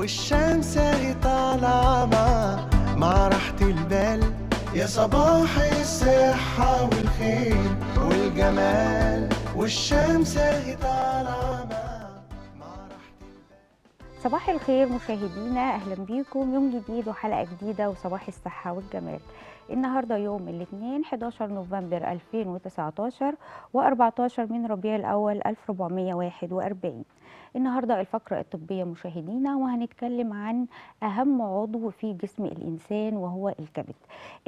والشمس هي طالعة ما ما راحة البال يا صباح الصحة والخير والجمال والشمس هي طالعة صباح الخير مشاهدينا اهلا بيكم يوم جديد وحلقه جديده وصباح الصحه والجمال النهارده يوم الاثنين 11 نوفمبر 2019 و14 من ربيع الاول 1441 النهارده الفقره الطبيه مشاهدينا وهنتكلم عن اهم عضو في جسم الانسان وهو الكبد.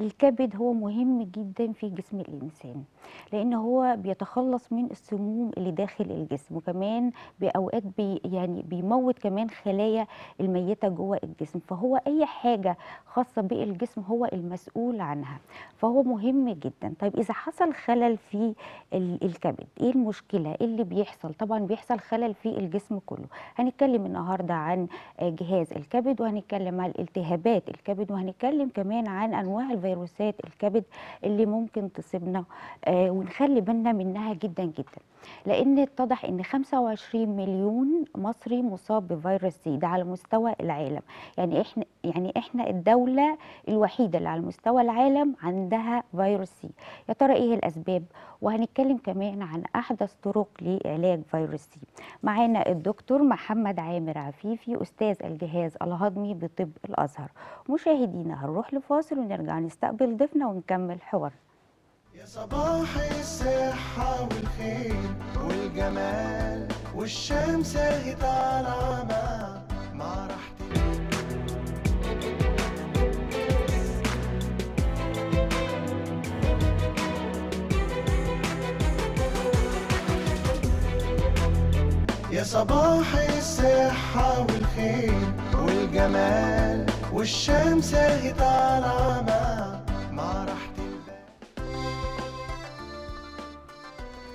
الكبد هو مهم جدا في جسم الانسان لان هو بيتخلص من السموم اللي داخل الجسم وكمان باوقات بي يعني بيموت كمان خلايا الميته جوه الجسم فهو اي حاجه خاصه بالجسم هو المسؤول عنها فهو مهم جدا. طيب اذا حصل خلل في الكبد ايه المشكله؟ ايه اللي بيحصل؟ طبعا بيحصل خلل في الجسم الجسم كله هنتكلم النهاردة عن آه، جهاز الكبد وهنتكلم عن التهابات الكبد وهنتكلم كمان عن أنواع الفيروسات الكبد اللي ممكن تصيبنا آه، ونخلي بالنا منها جدا جدا لأن اتضح أن 25 مليون مصري مصاب بفيروس سي ده على مستوى العالم يعني إحنا, يعني إحنا الدولة الوحيدة اللي على مستوى العالم عندها فيروس سي يا ترى إيه الأسباب وهنتكلم كمان عن أحدث طرق لعلاج فيروس سي معانا الدكتور محمد عامر عفيفي أستاذ الجهاز الهضمي بطب الأزهر مشاهدينا هنروح لفاصل ونرجع نستقبل ضيفنا ونكمل حوارنا يا صباح الصحة والخير والجمال والشمس هي طالعة مع رحمة يا الصحة والخير والجمال والشمس اهي طالعة مع مع راحة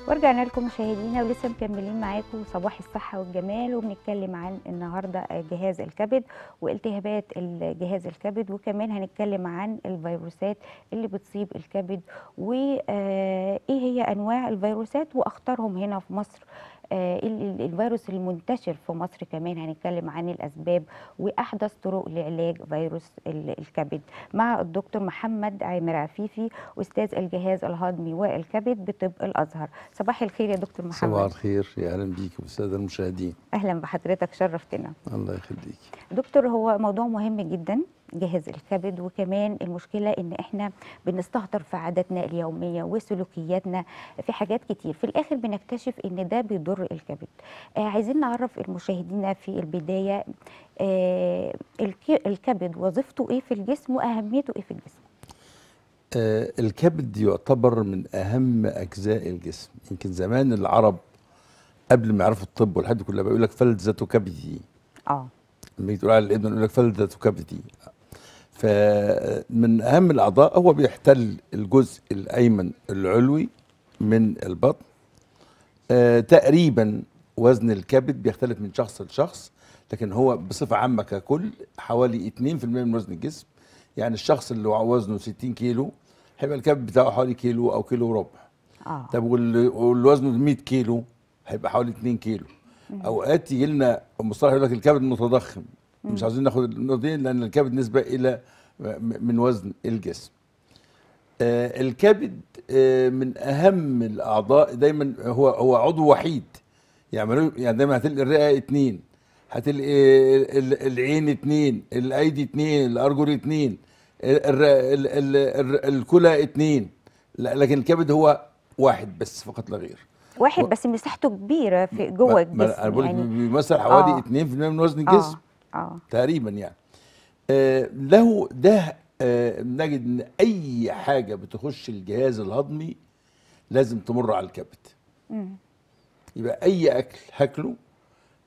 ورجعنا لكم مشاهدينا ولسه مكملين معاكم صباح الصحه والجمال وبنتكلم عن النهارده جهاز الكبد والتهابات الجهاز الكبد وكمان هنتكلم عن الفيروسات اللي بتصيب الكبد وايه هي انواع الفيروسات واخطرهم هنا في مصر آه، الفيروس المنتشر في مصر كمان هنتكلم عن الأسباب وأحدث طرق لعلاج فيروس الكبد مع الدكتور محمد عامر عفيفي أستاذ الجهاز الهضمي والكبد بطب الأزهر صباح الخير يا دكتور محمد صباح الخير يا أهلا بيك أستاذ المشاهدين أهلا بحضرتك شرفتنا الله يخليك دكتور هو موضوع مهم جدا جهاز الكبد وكمان المشكله ان احنا بنستهتر في عاداتنا اليوميه وسلوكياتنا في حاجات كتير في الاخر بنكتشف ان ده بيضر الكبد آه عايزين نعرف المشاهدين في البدايه آه الكبد وظيفته ايه في الجسم واهميته ايه في الجسم آه الكبد يعتبر من اهم اجزاء الجسم يمكن زمان العرب قبل ما يعرفوا الطب والحد كله بيقول لك فلذة كبدي اه لما تقول على الابن يقول لك فلذة كبدي فمن اهم الاعضاء هو بيحتل الجزء الايمن العلوي من البطن آه تقريبا وزن الكبد بيختلف من شخص لشخص لكن هو بصفه عامه ككل حوالي 2% من وزن الجسم يعني الشخص اللي وزنه 60 كيلو هيبقى الكبد بتاعه حوالي كيلو او كيلو وربع آه. طب واللي وزنه 100 كيلو هيبقى حوالي 2 كيلو اوقات يجي لنا مصطلح يقول لك الكبد متضخم مش عاوزين ناخد النقطه دي لان الكبد نسبه الى من وزن الجسم آه الكبد آه من اهم الاعضاء دايما هو هو عضو وحيد يعني يعني دايما هتلاقي الرئه اتنين هتلاقي آه، العين اتنين الايدي اتنين الارجل اتنين الكلى اتنين لكن الكبد هو واحد بس فقط لا غير واحد بس مساحته كبيره في جوه الجسم انا بقول يعني بيمثل حوالي آه 2% من وزن آه. الجسم آه. تقريبا يعني آه له ده آه نجد ان اي حاجه بتخش الجهاز الهضمي لازم تمر على الكبد مم. يبقى اي اكل هاكله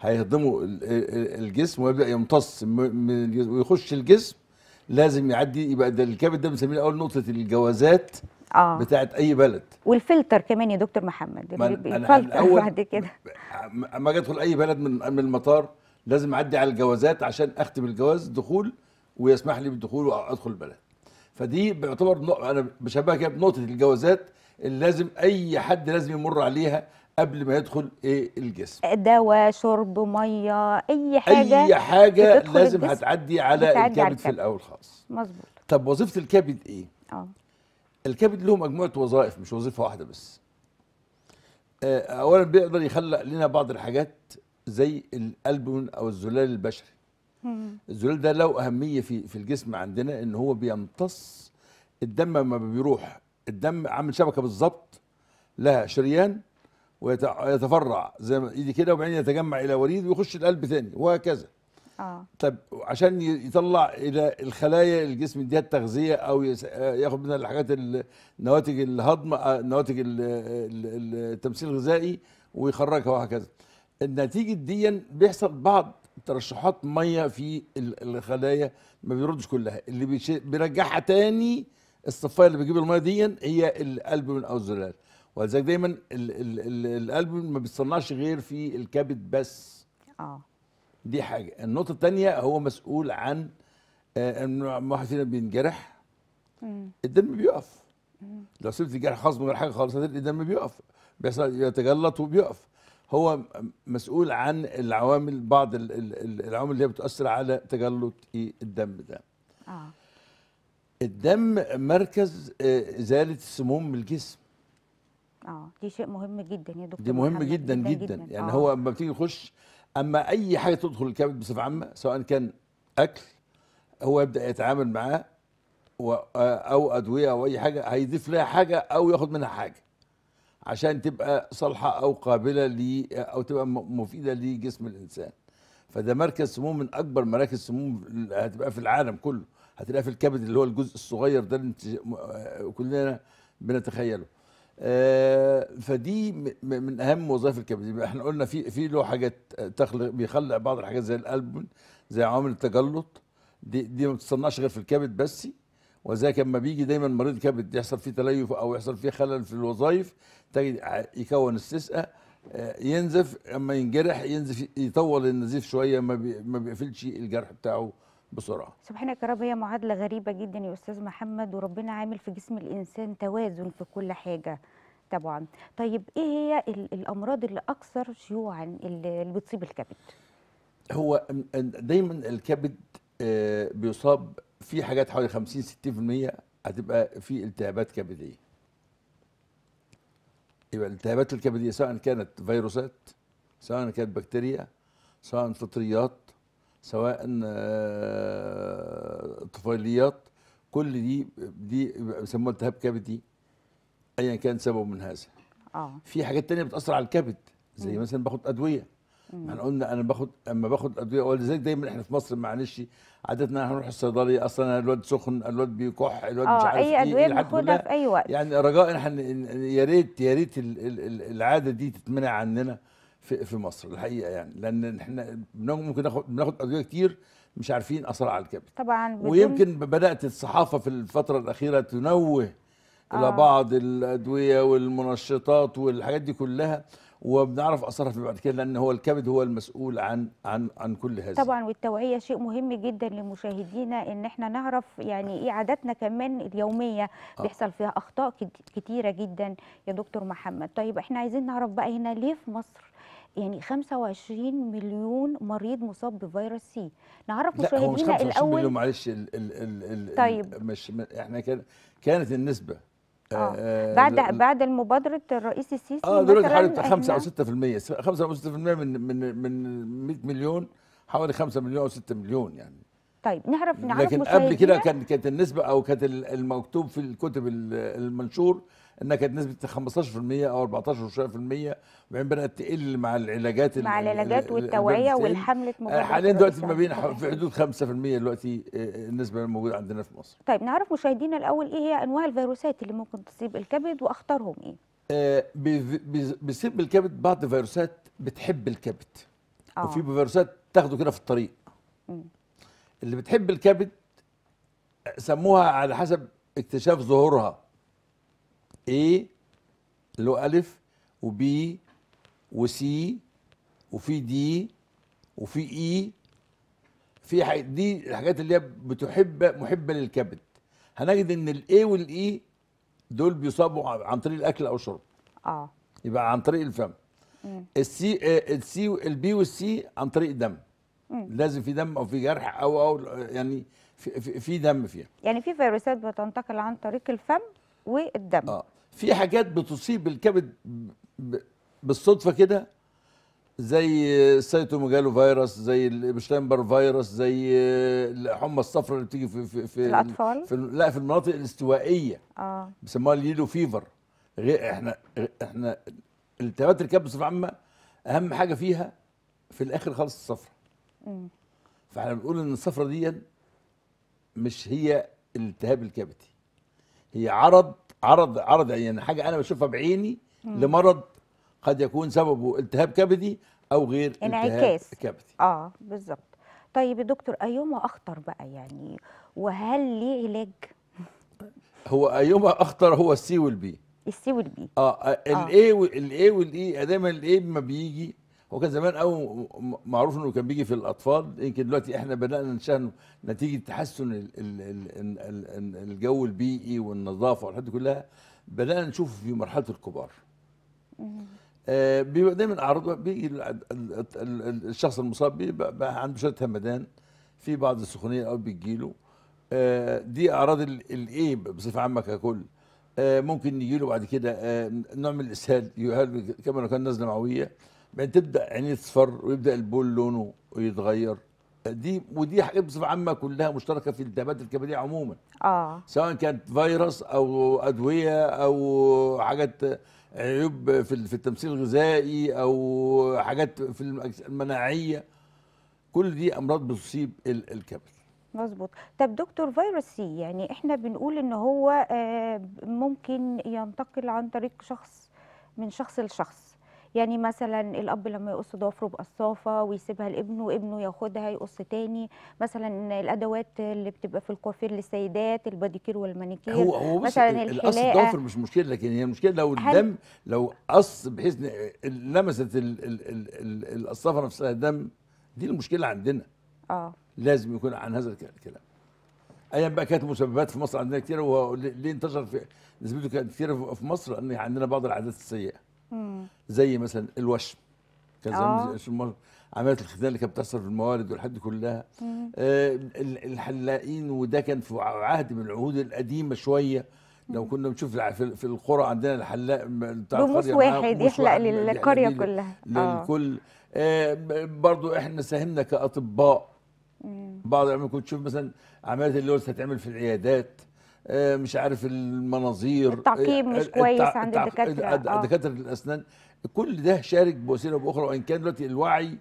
هيهضمه آه، آه، الجسم ويبدا يمتص من الجسم ويخش الجسم لازم يعدي يبقى ده الكبد ده بنسميه اول نقطه الجوازات آه. بتاعت اي بلد والفلتر كمان يا دكتور محمد الفلتر بعد كده اما اجي ادخل اي بلد من من المطار لازم اعدي على الجوازات عشان اختم الجواز دخول ويسمح لي بالدخول وادخل البلد فدي بيعتبر انا بشبهها كده بنقطه الجوازات اللي لازم اي حد لازم يمر عليها قبل ما يدخل ايه الجسم دواء شرب ميه اي حاجه اي حاجه لازم هتعدي على الكبد, في الاول خالص مظبوط طب وظيفه الكبد ايه اه الكبد له مجموعه وظائف مش وظيفه واحده بس آه، اولا بيقدر يخلق لنا بعض الحاجات زي القلب او الزلال البشري الزلال ده له اهميه في في الجسم عندنا ان هو بيمتص الدم ما بيروح الدم عامل شبكه بالظبط لها شريان ويتفرع زي ما ايدي كده وبعدين يتجمع الى وريد ويخش القلب ثاني وهكذا اه طب عشان يطلع الى الخلايا الجسم يديها التغذيه او ياخد منها الحاجات نواتج الهضم آه، نواتج التمثيل الغذائي ويخرجها وهكذا النتيجه دي بيحصل بعض ترشحات ميه في الخلايا ما بيردش كلها اللي بيرجعها تاني الصفايه اللي بتجيب الميه دي هي من او الزلال ولذلك دايما القلب ما بيتصنعش غير في الكبد بس اه دي حاجه النقطه الثانيه هو مسؤول عن آه، ان واحد فينا بينجرح الدم بيقف لو سبت الجرح من غير حاجه خالص الدم بيقف بيحصل يتجلط وبيقف هو مسؤول عن العوامل بعض العوامل اللي هي بتؤثر على تجلط إيه الدم ده آه. الدم مركز آه، ازاله السموم من الجسم اه دي شيء مهم جدا يا دكتور دي مهم جدا جدا, جدا, جدا. يعني آه. هو لما بتيجي تخش اما اي حاجه تدخل الكبد بصفه عامه سواء كان اكل هو يبدا يتعامل معاه آه، او ادويه او اي حاجه هيضيف لها حاجه او ياخد منها حاجه عشان تبقى صالحه او قابله لي او تبقى مفيده لجسم الانسان فده مركز سموم من اكبر مراكز سموم هتبقى في العالم كله هتلاقيها في الكبد اللي هو الجزء الصغير ده اللي آه، كلنا بنتخيله آه، فدي من اهم وظائف الكبد احنا قلنا في في له حاجات تخلق بيخلق بعض الحاجات زي القلب زي عوامل التجلط دي دي ما بتتصنعش غير في الكبد بس وذلك لما بيجي دايما مريض كبد يحصل فيه تليف او يحصل فيه خلل في الوظائف تجد يكون السسقه ينزف اما ينجرح ينزف يطول النزيف شويه ما ما بيقفلش الجرح بتاعه بسرعه. سبحانك يا رب هي معادله غريبه جدا يا استاذ محمد وربنا عامل في جسم الانسان توازن في كل حاجه. طبعا طيب ايه هي الامراض اللي اكثر شيوعا اللي بتصيب الكبد هو دايما الكبد آه، بيصاب في حاجات حوالي 50 60% هتبقى في التهابات كبديه يبقى الالتهابات الكبديه سواء كانت فيروسات سواء كانت بكتيريا سواء فطريات سواء آه، طفيليات كل دي دي بيسموها التهاب كبدي ايا كان سبب من هذا اه في حاجات تانية بتاثر على الكبد زي مثلا باخد ادويه ما احنا قلنا انا باخد اما باخد ادويه ولذلك دايما احنا في مصر معلش عادتنا هنروح الصيدليه اصلا الواد سخن الواد بيكح الواد مش آه، عارف اي إيه، ادويه بناخدها في اي وقت يعني رجاء احنا يا ريت يا ريت العاده دي تتمنع عننا في في مصر الحقيقه يعني لان احنا ممكن ناخد بناخد ادويه كتير مش عارفين اثرها على الكبد طبعا ويمكن بدات الصحافه في الفتره الاخيره تنوه آه. الى بعض الادويه والمنشطات والحاجات دي كلها وبنعرف اثرها في بعد كده لان هو الكبد هو المسؤول عن عن عن كل هذا طبعا والتوعيه شيء مهم جدا لمشاهدينا ان احنا نعرف يعني ايه عاداتنا كمان اليوميه آه. بيحصل فيها اخطاء كتيره جدا يا دكتور محمد طيب احنا عايزين نعرف بقى هنا ليه في مصر يعني 25 مليون مريض مصاب بفيروس سي نعرف مشاهدينا الاول لا هو مش 25 مليون معلش ال ال ال ال طيب مش احنا كان كانت النسبه آه،, آه. آه بعد آه بعد المبادره الرئيس السيسي اه دلوقتي حوالي 5 او 6% 5 او 6% من من من 100 مليون حوالي 5 مليون او 6 مليون يعني طيب نعرف نعرف لكن قبل كده كانت كانت النسبه او كانت المكتوب في الكتب المنشور انها كانت نسبه 15% او 14 وشويه في المية وبعدين بدات تقل مع العلاجات مع العلاجات والتوعيه والحمله آه، مجرد حاليا دلوقتي ما بين في حدود 5% دلوقتي آه، النسبه الموجوده عندنا في مصر طيب نعرف مشاهدينا الاول ايه هي انواع الفيروسات اللي ممكن تصيب الكبد واخطرهم ايه؟ آه، بيصيب الكبد بعض الفيروسات بتحب الكبد آه. وفي فيروسات تاخده كده في الطريق م. اللي بتحب الكبد سموها على حسب اكتشاف ظهورها A له ألف وبي وسي وفي دي وفي إي في دي الحاجات اللي هي بتحب محبة للكبد هنجد إن الإي والإي e دول بيصابوا عن طريق الأكل أو الشرب اه يبقى عن طريق الفم السي السي البي والسي عن طريق الدم مم. لازم في دم او في جرح او او يعني في, في دم فيها يعني في فيروسات بتنتقل عن طريق الفم والدم اه في حاجات بتصيب الكبد بالصدفه كده زي السيتوميجالو فيروس زي الابشلامبر فيروس زي الحمى الصفراء اللي بتيجي في في في الاطفال في لا في المناطق الاستوائيه اه بيسموها اليلو فيفر غير احنا احنا التهابات الكبد بصفه عامه اهم حاجه فيها في الاخر خالص الصفراء فاحنا بنقول ان الصفراء دي مش هي الالتهاب الكبدي هي عرض عرض عرض يعني حاجه انا بشوفها بعيني مم. لمرض قد يكون سببه التهاب كبدي او غير انعكاس كبدي اه بالظبط طيب يا دكتور ايوما اخطر بقى يعني وهل ليه علاج هو ايوما اخطر هو السي والبي السي والبي اه الاي آه. والاي والاي e، دايما الاي لما بيجي هو كان زمان قوي معروف انه كان بيجي في الاطفال يمكن دلوقتي احنا بدانا نشاهده نتيجه تحسن الجو البيئي والنظافه والحاجات دي كلها بدانا نشوفه في مرحله الكبار آه، بيبقى دايما اعراض بيجي الشخص المصاب بيبقى عنده شويه همدان في بعض السخونيه او بتجيله آه، دي اعراض الايه بصفه عامه ككل آه، ممكن يجيله بعد كده نوع من الاسهال كما لو كان نزله معويه تبدا عينيه تصفر ويبدا البول لونه يتغير دي ودي حاجات بصفه عامه كلها مشتركه في التهابات الكبديه عموما اه سواء كانت فيروس او ادويه او حاجات عيوب في في التمثيل الغذائي او حاجات في المناعيه كل دي امراض بتصيب الكبد مظبوط طب دكتور فيروس سي يعني احنا بنقول ان هو آه، ممكن ينتقل عن طريق شخص من شخص لشخص يعني مثلا الاب لما يقص ضفره بقصافه ويسيبها لابنه وابنه ياخدها يقص تاني مثلا الادوات اللي بتبقى في الكوافير للسيدات الباديكير والمانيكير هو هو مثلا القص الضفر مش مشكله لكن هي المشكله لو الدم لو قص بحيث لمست القصافه نفسها دم دي المشكله عندنا اه لازم يكون عن هذا الكلام ايام بقى كانت مسببات في مصر عندنا كتير وليه انتشر في نسبته كانت كتير في مصر لان عندنا بعض العادات السيئه زي مثلا الوشم كذا زمان آه. عمليات الختان اللي كانت بتحصل في الموارد والحاجات دي كلها آه الحلاقين وده كان في عهد من العهود القديمه شويه لو كنا بنشوف في القرى عندنا الحلاق بتاع بموس واحد يحلق للقريه كلها آه. للكل آه برضو احنا ساهمنا كاطباء بعض الاعمال كنت تشوف مثلا عمليات اللي هتتعمل في العيادات آه، مش عارف المناظير التعقيم آه، مش كويس عند الدكاتره آه. دكاتره الاسنان كل ده شارك بوسيله باخرى وان كان دلوقتي الوعي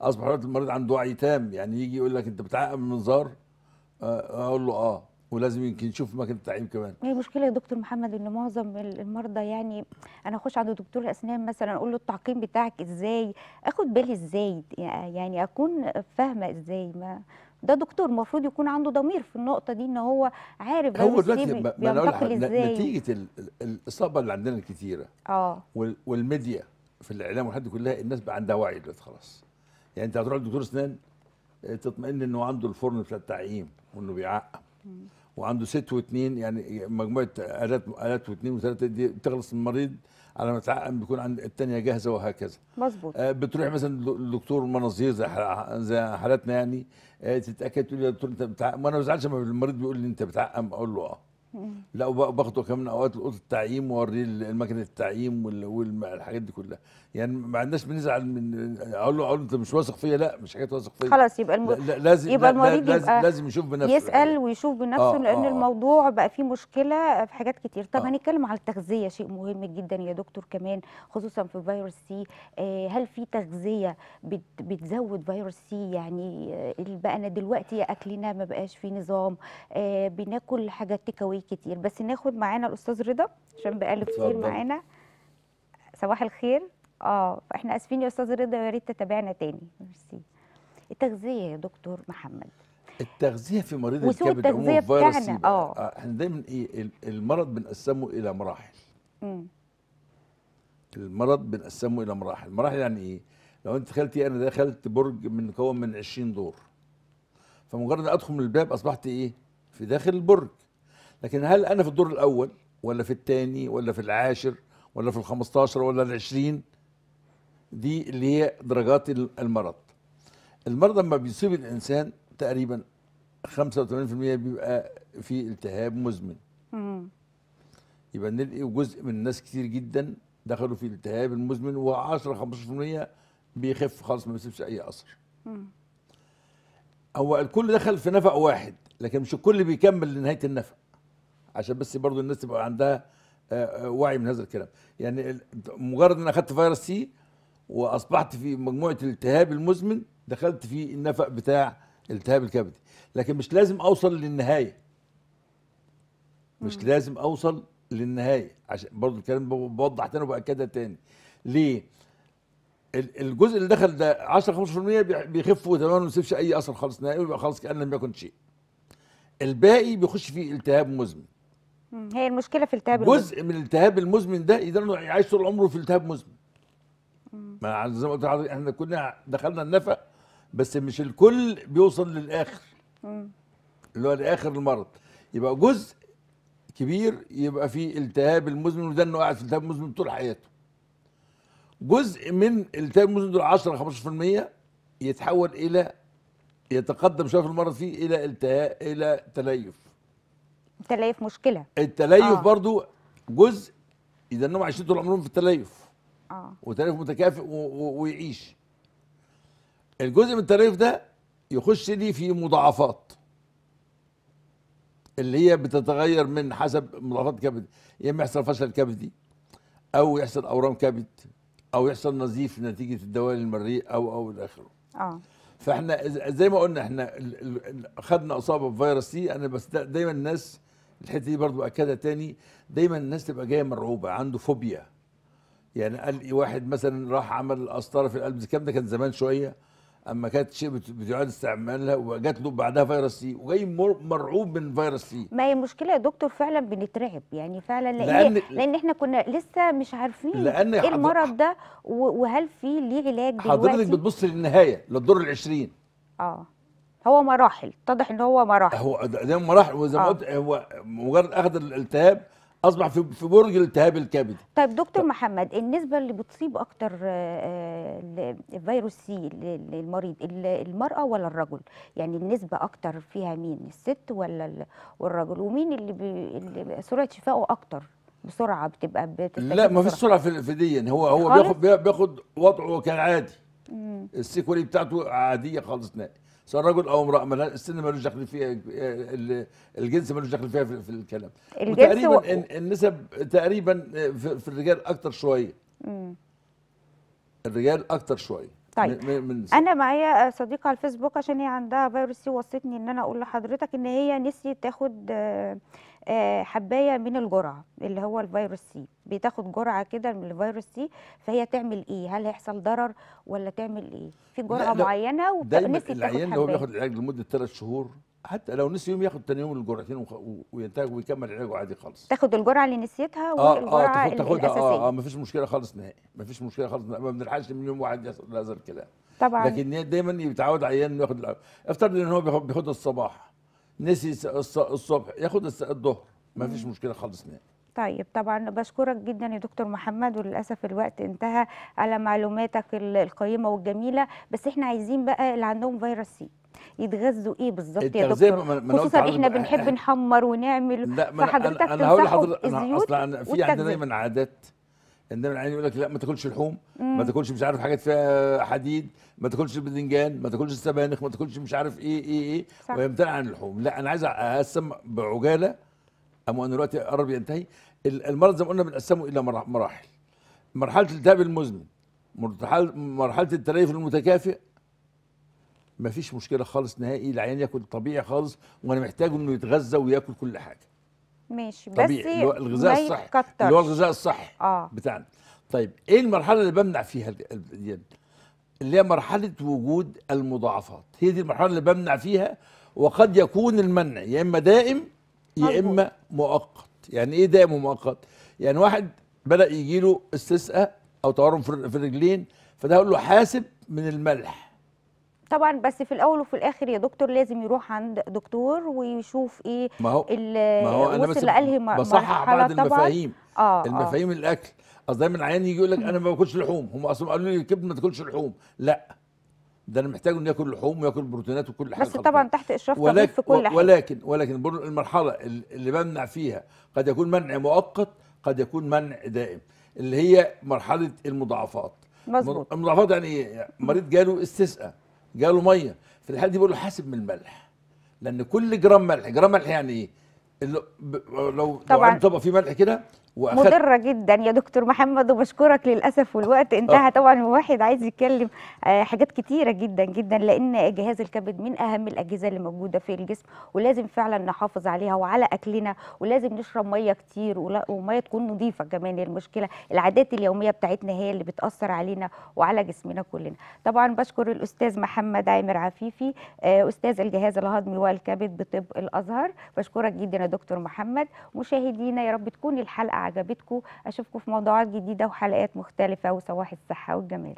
اصبح دلوقتي المريض عنده وعي تام يعني يجي يقول لك انت بتعقم المنظار اقول له اه ولازم يمكن نشوف مكان التعقيم كمان هي المشكله يا دكتور محمد ان معظم المرضى يعني انا اخش عند دكتور الاسنان مثلا اقول له التعقيم بتاعك ازاي اخد بالي ازاي يعني اكون فاهمه ازاي ما ده دكتور المفروض يكون عنده ضمير في النقطه دي ان هو عارف هو دلوقتي بينتقل ازاي نتيجه الاصابه اللي عندنا الكتيره اه والميديا في الاعلام والحاجات كلها الناس بقى عندها وعي دلوقتي خلاص يعني انت هتروح لدكتور اسنان آه، تطمئن انه عنده الفرن بتاع التعقيم وانه بيعقم وعنده ست واثنين يعني مجموعه الات الات واثنين وثلاثه دي بتخلص المريض على ما تعقم بيكون عند الثانيه جاهزه وهكذا مظبوط آه بتروح مثلا لدكتور مناظير زي زي حالاتنا يعني آه تتاكد تقول يا دكتور انت بتعقم وانا ما بزعلش لما المريض بيقول لي انت بتعقم اقول له اه لا وباخده كمان اوقات اوضه التعييم واوريه المكنه التعييم والحاجات دي كلها يعني ما عندناش بنزعل من آه، اقول له اقول له انت مش واثق فيا لا مش حاجات واثق فيا خلاص يبقى الم... لا لازم يبقى المريض لازم, يبقى لازم يشوف بنفسه يسال ويشوف بنفسه آه لان آه،, آه الموضوع بقى فيه مشكله في حاجات كتير طب آه هنتكلم على التغذيه شيء مهم جدا يا دكتور كمان خصوصا في فيروس سي آه، هل في تغذيه بت... بتزود فيروس سي يعني بقى انا دلوقتي اكلنا ما بقاش فيه نظام بناكل حاجات تكوي كتير بس ناخد معانا الاستاذ رضا عشان بقاله كتير معانا صباح الخير اه احنا اسفين يا استاذ رضا ويا ريت تتابعنا تاني ميرسي التغذيه يا دكتور محمد التغذيه في مريض الكبد عموما فيروس آه. اه احنا دايما ايه المرض بنقسمه الى مراحل امم المرض بنقسمه الى مراحل مراحل يعني ايه لو انت دخلتي انا دخلت برج من مكون من 20 دور فمجرد ادخل من الباب اصبحت ايه في داخل البرج لكن هل انا في الدور الاول ولا في الثاني ولا في العاشر ولا في ال15 ولا ال20 دي اللي هي درجات المرض المرض لما بيصيب الانسان تقريبا 85% بيبقى في التهاب مزمن يبقى نلقي جزء من الناس كتير جدا دخلوا في الالتهاب المزمن و10 15% بيخف خالص ما بيسيبش اي اثر هو الكل دخل في نفق واحد لكن مش الكل بيكمل لنهايه النفق عشان بس برضو الناس تبقى عندها آه، آه، وعي من هذا الكلام يعني مجرد ان اخدت فيروس سي واصبحت في مجموعه الالتهاب المزمن دخلت في النفق بتاع التهاب الكبدي لكن مش لازم اوصل للنهايه مش لازم اوصل للنهايه عشان برضو الكلام بوضح تاني وباكدها تاني ليه الجزء اللي دخل ده 10 15% بيخف تماما ما يسيبش اي اثر خالص نهائي ويبقى خلاص كان لم يكن شيء الباقي بيخش فيه التهاب مزمن هي المشكله في التهاب جزء المزمن. من التهاب المزمن ده يقدر انه يعيش طول عمره في التهاب مزمن ما زي ما قلت لحضرتك احنا كنا دخلنا النفق بس مش الكل بيوصل للاخر مم. اللي هو لاخر المرض يبقى جزء كبير يبقى فيه التهاب المزمن وده انه قاعد في التهاب مزمن طول حياته جزء من التهاب المزمن دول 10 15% يتحول الى يتقدم شوية في المرض فيه الى التهاب الى تليف التليف مشكله التليف آه. برضو جزء اذا انهم عايشين طول عمرهم في التليف اه وتليف متكافئ ويعيش الجزء من التليف ده يخش لي في مضاعفات اللي هي بتتغير من حسب مضاعفات الكبد يا اما يحصل فشل كبدي او يحصل اورام كبد او يحصل نزيف نتيجه الدوال المريء او او الى اخره اه فاحنا زي ما قلنا احنا خدنا اصابه بفيروس سي انا بس دايما الناس الحته دي برضو اكدها تاني دايما الناس تبقى جايه مرعوبه عنده فوبيا يعني قال إيه، واحد مثلا راح عمل قسطره في القلب الكلام ده كان زمان شويه اما كانت شيء بتعاد استعمالها وجات له بعدها فيروس سي وجاي مرعوب من فيروس سي ما هي المشكله يا دكتور فعلا بنترعب يعني فعلا لان إيه؟ لان, لأن احنا كنا لسه مش عارفين لأن ايه المرض ده وهل في ليه علاج دلوقتي حضرتك بتبص للنهايه للدور ال 20 اه هو مراحل اتضح ان هو مراحل هو ده مراحل وزي ما آه. قلت هو مجرد اخذ الالتهاب اصبح في في برج الالتهاب الكبدي طيب دكتور طيب. محمد النسبه اللي بتصيب اكتر الفيروس آه، آه، سي للمريض المراه ولا الرجل يعني النسبه اكتر فيها مين الست ولا والرجل ومين اللي, بي اللي سرعه شفائه اكتر بسرعه بتبقى لا ما فيش سرعه في, في دي يعني هو هو بياخد بياخد وضعه كالعادي السيكوري بتاعته عاديه خالص نائي سواء رجل او امراه ما السن ملوش دخل فيها الجنس ملوش دخل فيها في, الكلام وتقريبا و... النسب تقريبا في, الرجال اكتر شويه الرجال اكتر شويه طيب انا معايا صديقه على الفيسبوك عشان هي عندها فيروس سي وصتني ان انا اقول لحضرتك ان هي نسيت تاخد آه، حبايه من الجرعه اللي هو الفيروس سي بتاخد جرعه كده من الفيروس سي فهي تعمل ايه هل هيحصل ضرر ولا تعمل ايه في جرعه معينه وبتنسي دايما العيان اللي هو بياخد العلاج لمده 3 شهور حتى لو نسي يوم ياخد تاني يوم الجرعتين وينتهي ويكمل علاجه عادي خالص تاخد الجرعه اللي نسيتها والجرعه آه آه تاخدها آه، الاساسيه اه اه مفيش مشكله خالص نهائي مفيش مشكله خالص ما بنلحقش من يوم واحد يحصل هذا الكلام طبعا لكن دايما بيتعود عيان انه ياخد افترض ان هو بياخد الصباح نسي الصبح ياخد الظهر ما فيش مشكله خالص نهائي طيب طبعا بشكرك جدا يا دكتور محمد وللاسف الوقت انتهى على معلوماتك القيمه والجميله بس احنا عايزين بقى اللي عندهم فيروس سي يتغذوا ايه بالظبط يا دكتور خصوصا احنا بنحب نحمر ونعمل لا فحضرتك أنا هقول لحضرتك اصل في عندنا دايما عادات انما العيان يقول لك لا ما تاكلش لحوم ما تاكلش مش عارف حاجات فيها حديد ما تاكلش باذنجان ما تاكلش السبانخ ما تاكلش مش عارف ايه ايه ايه صح. ويمتنع عن اللحوم لا انا عايز اقسم بعجاله ام انا دلوقتي قرب ينتهي المرض زي ما قلنا بنقسمه الى مراحل مرحله التهاب المزمن مرحله التليف المتكافئ ما فيش مشكله خالص نهائي العيان ياكل طبيعي خالص وانا محتاج انه يتغذى وياكل كل حاجه ماشي طبيعي. بس اللي هو الغذاء الصحي اللي هو الغذاء الصحي آه. بتاعنا طيب ايه المرحله اللي بمنع فيها اللي هي مرحله وجود المضاعفات هي دي المرحله اللي بمنع فيها وقد يكون المنع يا اما دائم يا اما مؤقت يعني ايه دائم ومؤقت يعني واحد بدا يجيله استسقاء او تورم في الرجلين فده اقول له حاسب من الملح طبعا بس في الاول وفي الاخر يا دكتور لازم يروح عند دكتور ويشوف ايه ما هو ما هو انا بس بصحح بعض المفاهيم اه, آه. المفاهيم آه. الاكل اصل دايما عيان يجي يقول لك انا ما باكلش لحوم هم اصلا قالوا لي الكبد ما تاكلش لحوم لا ده انا محتاج انه ياكل لحوم وياكل بروتينات وكل حاجه بس طبعا تحت اشراف طبيب في كل حاجه ولكن ولكن المرحله اللي بمنع فيها قد يكون منع مؤقت قد يكون منع دائم اللي هي مرحله المضاعفات مظبوط المضاعفات يعني ايه؟ مريض جاله استسقى جاله ميه في الحاله دي بيقول له حاسب من الملح لان كل جرام ملح جرام ملح يعني ايه لو طبعا طبق فيه ملح كده وأخد... مضره جدا يا دكتور محمد وبشكرك للاسف والوقت انتهى طبعا الواحد عايز يتكلم آه، حاجات كتيره جدا جدا لان جهاز الكبد من اهم الاجهزه اللي موجوده في الجسم ولازم فعلا نحافظ عليها وعلى اكلنا ولازم نشرب ميه كتير وميه تكون نظيفه كمان المشكله العادات اليوميه بتاعتنا هي اللي بتاثر علينا وعلى جسمنا كلنا طبعا بشكر الاستاذ محمد عامر عفيفي آه، استاذ الجهاز الهضمي والكبد بطب الازهر بشكرك جدا يا دكتور محمد مشاهدينا يا رب تكون الحلقه عجبتكم اشوفكم في موضوعات جديده وحلقات مختلفه وصباح الصحه والجمال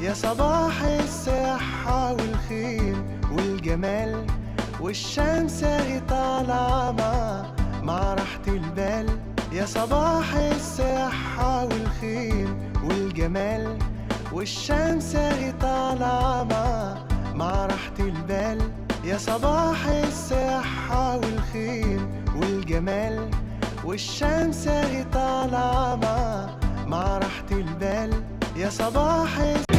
يا صباح الصحة والخير والجمال والشمس اهي طالعة مع مع راحة البال يا صباح الصحة والخير والجمال والشمس هي طالعة مع مع راحة البال يا صباح الصحة والخير والجمال والشمس هي طالعة مع مع راحة البال يا صباح